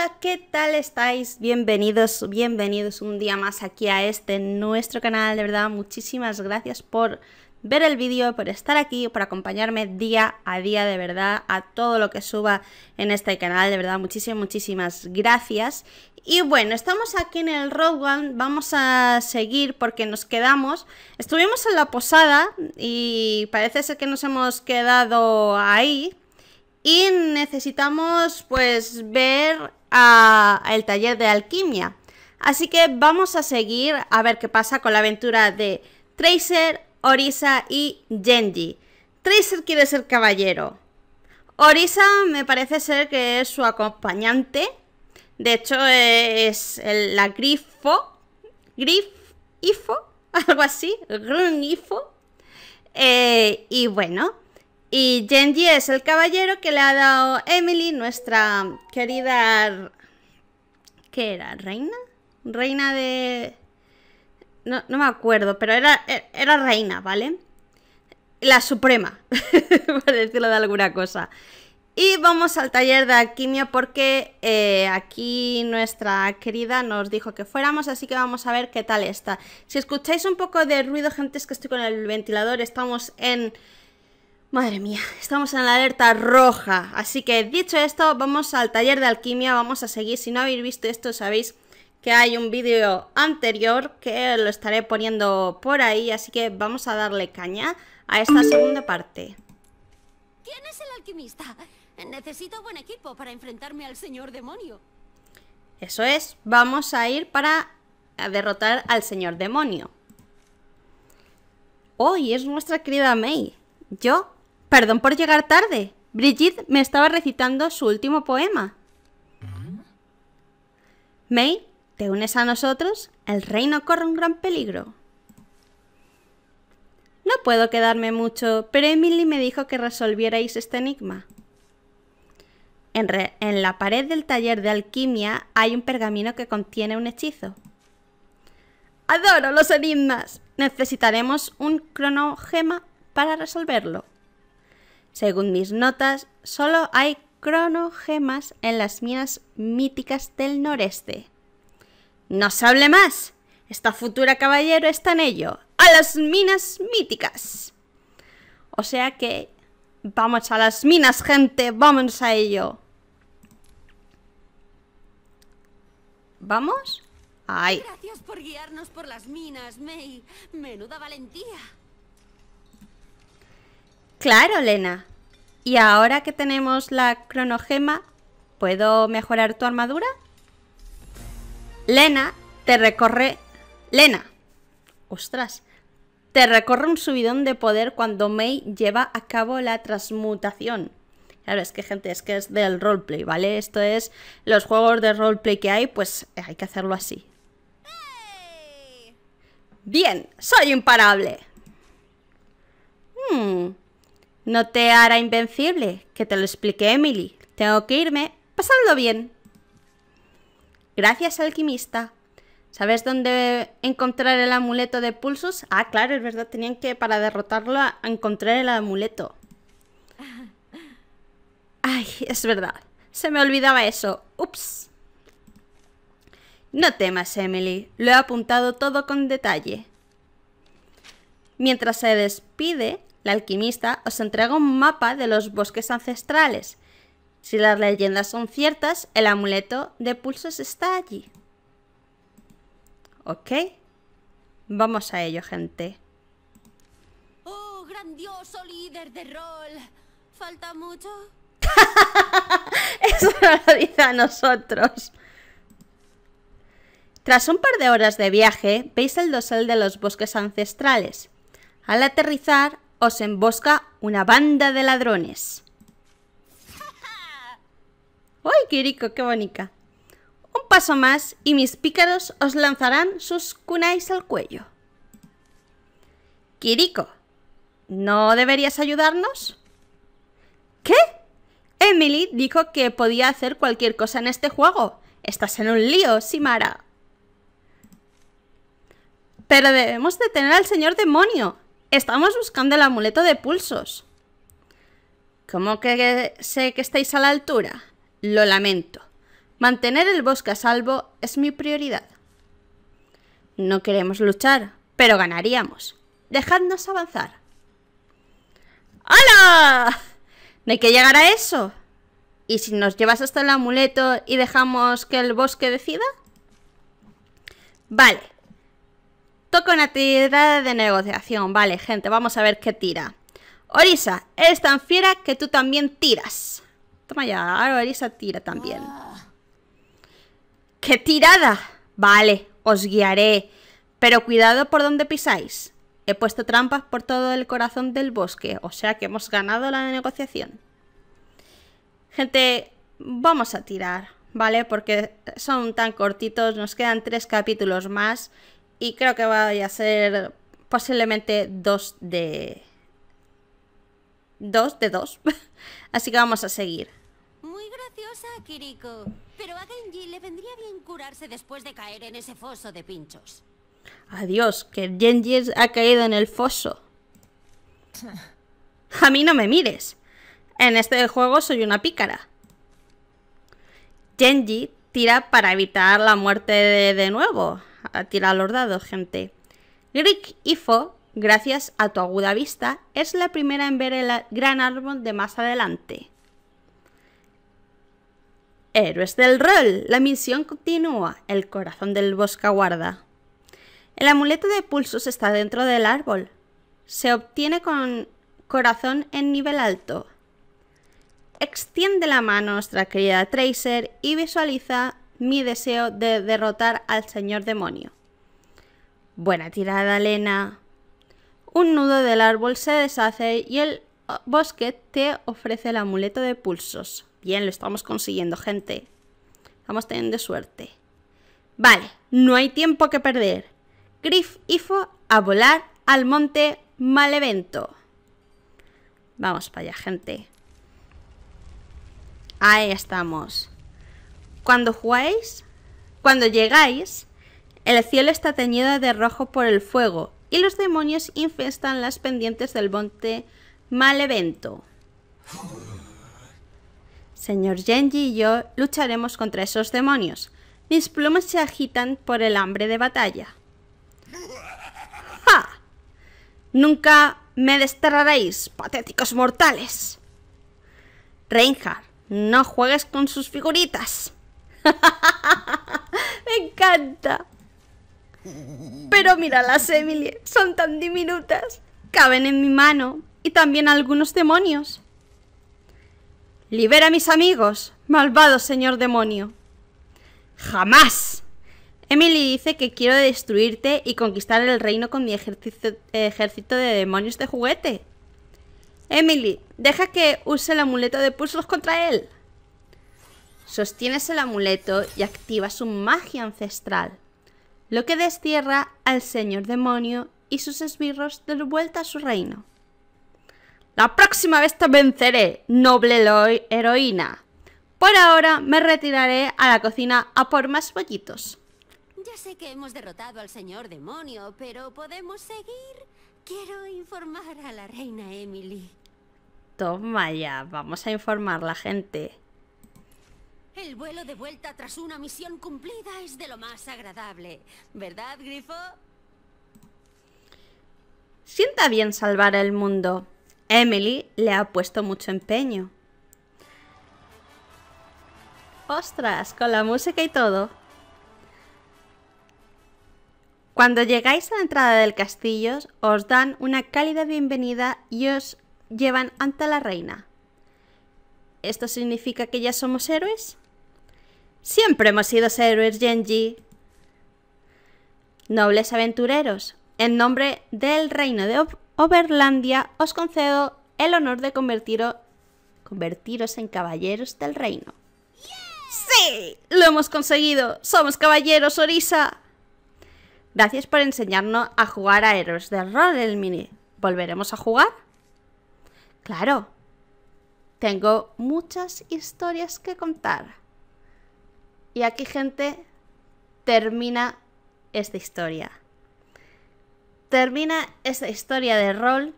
Hola, ¿qué tal estáis? Bienvenidos, bienvenidos un día más aquí a este nuestro canal. De verdad, muchísimas gracias por ver el vídeo, por estar aquí, por acompañarme día a día, de verdad, a todo lo que suba en este canal, de verdad, muchísimas, muchísimas gracias. Y bueno, estamos aquí en el Road One, vamos a seguir porque nos quedamos. Estuvimos en la posada y parece ser que nos hemos quedado ahí. Y necesitamos pues ver el taller de alquimia. Así que vamos a seguir a ver qué pasa con la aventura de Tracer, Orisa y Genji. Tracer quiere ser caballero. Orisa me parece ser que es su acompañante. De hecho, es la grifo. grifo Algo así. Grunifo. Eh, y bueno. Y Genji es el caballero que le ha dado Emily, nuestra querida... ¿Qué era? ¿Reina? Reina de... No, me acuerdo, pero era, er, era reina, ¿vale? La suprema, por decirlo de alguna cosa. Y vamos al taller de alquimia porque eh, aquí nuestra querida nos dijo que fuéramos, así que vamos a ver qué tal está. Si escucháis un poco de ruido, gente, es que estoy con el ventilador, estamos en Madre mía, estamos en la alerta roja. Así que dicho esto, vamos al taller de alquimia, vamos a seguir. Si no habéis visto esto, sabéis que hay un vídeo anterior que lo estaré poniendo por ahí. Así que vamos a darle caña a esta segunda parte. ¿Quién es el alquimista? Necesito buen equipo para enfrentarme al señor demonio. Eso es, vamos a ir para derrotar al señor demonio. Hoy es nuestra querida May. Yo Perdón por llegar tarde. Brigitte me estaba recitando su último poema. Mm. May, te unes a nosotros. El reino corre un gran peligro. No puedo quedarme mucho, pero Emily me dijo que resolvierais este enigma. En, en, la pared del taller de alquimia hay un pergamino que contiene un hechizo. ¡Adoro los enigmas! Necesitaremos un cronogema para resolverlo. Según mis notas, solo hay cronogemas en las minas míticas del noreste. ¡No se hable más! Esta futura caballero está en ello. ¡A las minas míticas! O sea que... ¡Vamos a las minas, gente! ¡Vamos a ello! ¿Vamos? ¡Ay! Gracias por guiarnos por las minas, Menuda valentía. Claro, Lena. Y ahora que tenemos la cronogema, ¿puedo mejorar tu armadura? Lena te recorre... Lena. Ostras. Te recorre un subidón de poder cuando Mei lleva a cabo la transmutación. Claro, es que gente, es que es del roleplay, ¿vale? Esto es los juegos de roleplay que hay, pues eh, hay que hacerlo así. Bien, soy imparable. Hmm. No te hará invencible, que te lo expliqué Emily. Tengo que irme. Pasadlo bien. Gracias, alquimista. ¿Sabes dónde encontrar el amuleto de pulsos? Ah, claro, es verdad, tenían que, para derrotarlo, encontrar el amuleto. Ay, es verdad. Se me olvidaba eso. Ups. No temas, Emily. Lo he apuntado todo con detalle. Mientras se despide, alquimista os entrega un mapa de los bosques ancestrales. Si las leyendas son ciertas, el amuleto de pulsos está allí. ¿Ok? Vamos a ello, gente. ¡Oh, grandioso líder de rol! ¿Falta mucho? Eso lo a nosotros. Tras un par de horas de viaje, veis el dosel de los bosques ancestrales. Al aterrizar, os embosca una banda de ladrones. ¡Ay, Kiriko, qué bonita! Un paso más y mis pícaros os lanzarán sus kunais al cuello. Kiriko, ¿no deberías ayudarnos? ¿Qué? Emily dijo que podía hacer cualquier cosa en este juego. Estás en un lío, Simara. Pero debemos detener al señor demonio. Estamos buscando el amuleto de pulsos. ¿Cómo que sé que estáis a la altura? Lo lamento. Mantener el bosque a salvo es mi prioridad. No queremos luchar, pero ganaríamos. Dejadnos avanzar. ¡Hala! que llegar a eso? ¿Y si nos llevas hasta el amuleto y dejamos que el bosque decida? Vale, Toca una tirada de negociación. Vale, gente, vamos a ver qué tira. Orisa, eres tan fiera que tú también tiras. Toma ya, ahora Orisa tira también. ¡Qué tirada! Vale, os guiaré. Pero cuidado por donde pisáis. He puesto trampas por todo el corazón del bosque, o sea que hemos ganado la negociación. Gente, vamos a tirar, ¿vale? Porque son tan cortitos, nos quedan tres capítulos más y creo que vaya a ser posiblemente dos de... dos de dos Así que vamos a seguir. Muy graciosa, Kiriko. Pero Genji le vendría bien curarse después de caer en ese foso de pinchos. Adiós, que Genji ha caído en el foso. A mí no me mires. En este juego soy una pícara. Genji tira para evitar la muerte de, de nuevo a tirar los dados, gente. Grick y Fo, gracias a tu aguda vista, es la primera en ver el gran árbol de más adelante. Héroes del rol, la misión continúa, el corazón del bosque aguarda. El amuleto de pulsos está dentro del árbol. Se obtiene con corazón en nivel alto. Extiende la mano nuestra querida Tracer y visualiza mi deseo de derrotar al señor demonio. Buena tirada, Lena. Un nudo del árbol se deshace y el uh, bosque te ofrece el amuleto de pulsos. Bien, lo estamos consiguiendo, gente. Estamos teniendo suerte. Vale, no hay tiempo que perder. Griff y a volar al monte Malevento. Vamos para allá, gente. Ahí estamos. Cuando jugáis, cuando llegáis, el cielo está teñido de rojo por el fuego y los demonios infestan las pendientes del monte Malevento. Señor Genji y yo lucharemos contra esos demonios. Mis plumas se agitan por el hambre de batalla. Nunca me desterraréis, patéticos mortales. Reinhard, no juegues con sus figuritas. Me encanta. Pero mira, Emily son tan diminutas. Caben en mi mano. Y también algunos demonios. Libera a mis amigos, malvado señor demonio. ¡Jamás! Emily dice que quiero destruirte y conquistar el reino con mi ejército, ejército de demonios de juguete. Emily, deja que use el amuleto de pulsos contra él. Sostienes el amuleto y activas su magia ancestral, lo que destierra al señor demonio y sus esbirros de vuelta a su reino. La próxima vez te venceré, noble heroína. Por ahora me retiraré a la cocina a por más pollitos. Ya sé que hemos derrotado al señor demonio, pero podemos seguir. Quiero informar a la reina Emily. Toma ya, vamos a informar a la gente. El vuelo de vuelta tras una misión cumplida es de lo más agradable. ¿Verdad, Grifo? Sienta bien salvar el mundo. Emily le ha puesto mucho empeño. ¡Ostras! Con la música y todo. Cuando llegáis a la entrada del castillo, os dan una cálida bienvenida y os llevan ante la reina. ¿Esto significa que ya somos héroes? Siempre hemos sido héroes, Genji. Nobles aventureros, en nombre del reino de Overlandia, os concedo el honor de convertiros en caballeros del reino. ¡Sí! ¡Lo hemos conseguido! ¡Somos caballeros, Orisa! Gracias por enseñarnos a jugar a héroes de rol, el mini. ¿Volveremos a jugar? Claro. Tengo muchas historias que contar. Y aquí, gente, termina esta historia. Termina esta historia de rol.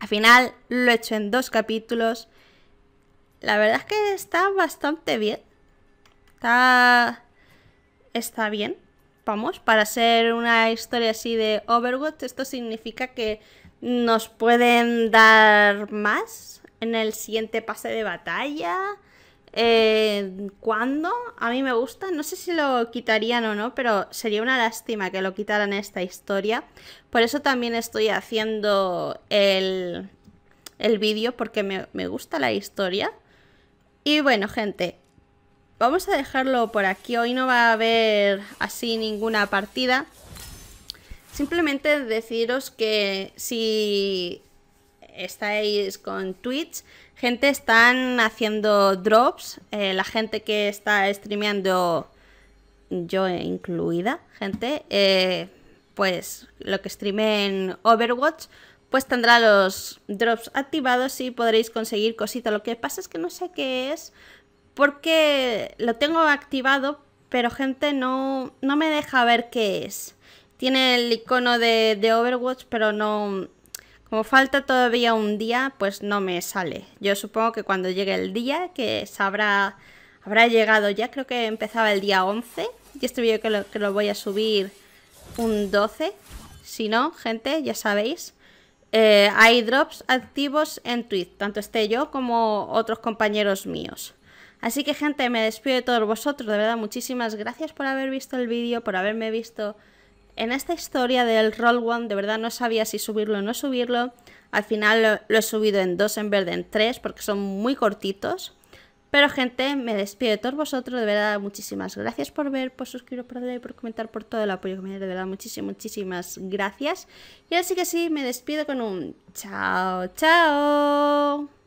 Al final lo he hecho en dos capítulos. La verdad es que está bastante bien. Está. Está bien. Vamos, para ser una historia así de Overwatch, esto significa que nos pueden dar más en el siguiente pase de batalla. Eh, ¿Cuándo? A mí me gusta, no sé si lo quitarían o no, pero sería una lástima que lo quitaran esta historia. Por eso también estoy haciendo el, el vídeo, porque me gusta la historia. Y bueno, gente, vamos a dejarlo por aquí. Hoy no va a haber así ninguna partida. Simplemente deciros que si estáis con Twitch, gente están haciendo drops, eh, la gente que está streameando, yo incluida, gente, eh, pues lo que en Overwatch, pues tendrá los drops activados y podréis conseguir cositas. Lo que pasa es que no sé qué es, porque lo tengo activado, pero gente no, no me deja ver qué es. Tiene el icono de, de Overwatch, pero no, como falta todavía un día, pues no me sale. Yo supongo que cuando llegue el día, que sabrá, habrá llegado ya, creo que empezaba el día 11. Y este vídeo que lo, voy a subir un 12. Si no, gente, ya sabéis. Eh, hay drops activos en Twitch, tanto esté yo como otros compañeros míos. Así que gente, me despido de todos vosotros, de verdad, muchísimas gracias por haber visto el vídeo, por haberme visto en esta historia del Roll One de verdad no sabía si subirlo o no subirlo. Al final lo, he subido en dos en vez de en tres porque son muy cortitos. Pero gente, me despido de todos vosotros, de verdad muchísimas gracias por ver, por suscribiros, por darle, por comentar, por todo el apoyo que me da, de verdad muchísimas, muchísimas gracias. Y así que sí, me despido con un chao, chao.